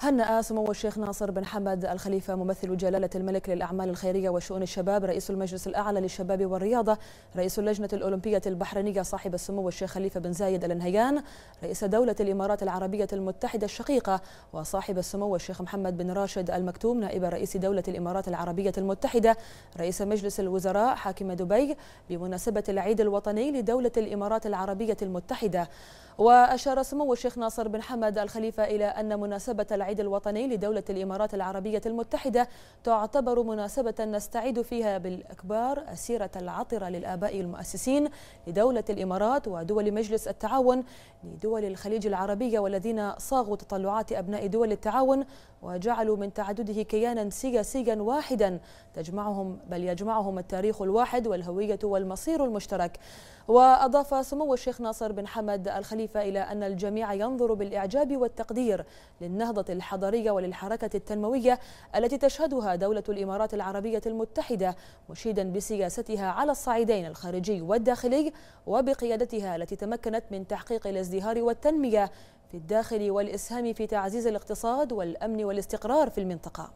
هنأ سمو الشيخ ناصر بن حمد الخليفة ممثل جلالة الملك للأعمال الخيرية وشؤون الشباب رئيس المجلس الأعلى للشباب والرياضة رئيس اللجنة الأولمبية البحرينية صاحب السمو الشيخ خليفة بن زايد آل رئيس دولة الإمارات العربية المتحدة الشقيقة وصاحب السمو الشيخ محمد بن راشد المكتوم نائب رئيس دولة الإمارات العربية المتحدة رئيس مجلس الوزراء حاكم دبي بمناسبة العيد الوطني لدولة الإمارات العربية المتحدة وأشار سمو الشيخ ناصر بن حمد الخليفة إلى أن مناسبة العيد الوطني لدولة الإمارات العربية المتحدة تعتبر مناسبة نستعيد فيها بالأكبار السيرة العطرة للآباء المؤسسين لدولة الإمارات ودول مجلس التعاون لدول الخليج العربية والذين صاغوا تطلعات أبناء دول التعاون وجعلوا من تعدده كيانا سياسيا واحدا تجمعهم بل يجمعهم التاريخ الواحد والهوية والمصير المشترك وأضاف سمو الشيخ ناصر بن حمد الخليفة الشريف إلى أن الجميع ينظر بالإعجاب والتقدير للنهضة الحضرية وللحركة التنموية التي تشهدها دولة الإمارات العربية المتحدة مشيدا بسياستها على الصعيدين الخارجي والداخلي وبقيادتها التي تمكنت من تحقيق الازدهار والتنمية في الداخل والإسهام في تعزيز الاقتصاد والأمن والاستقرار في المنطقة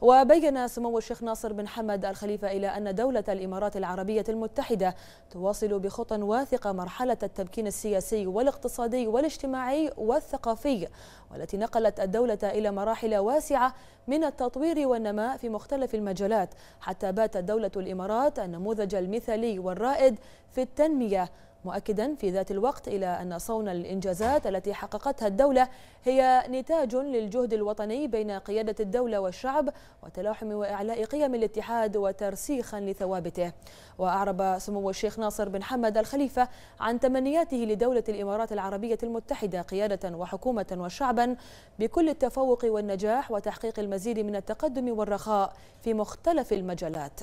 وبين سمو الشيخ ناصر بن حمد الخليفة إلى أن دولة الإمارات العربية المتحدة تواصل بخطى واثقة مرحلة التمكين السياسي والاقتصادي والاجتماعي والثقافي والتي نقلت الدولة إلى مراحل واسعة من التطوير والنماء في مختلف المجالات حتى باتت دولة الإمارات النموذج المثالي والرائد في التنمية مؤكدا في ذات الوقت إلى أن صون الإنجازات التي حققتها الدولة هي نتاج للجهد الوطني بين قيادة الدولة والشعب وتلاحم وإعلاء قيم الاتحاد وترسيخا لثوابته وأعرب سمو الشيخ ناصر بن حمد الخليفة عن تمنياته لدولة الإمارات العربية المتحدة قيادة وحكومة وشعبا بكل التفوق والنجاح وتحقيق المزيد من التقدم والرخاء في مختلف المجالات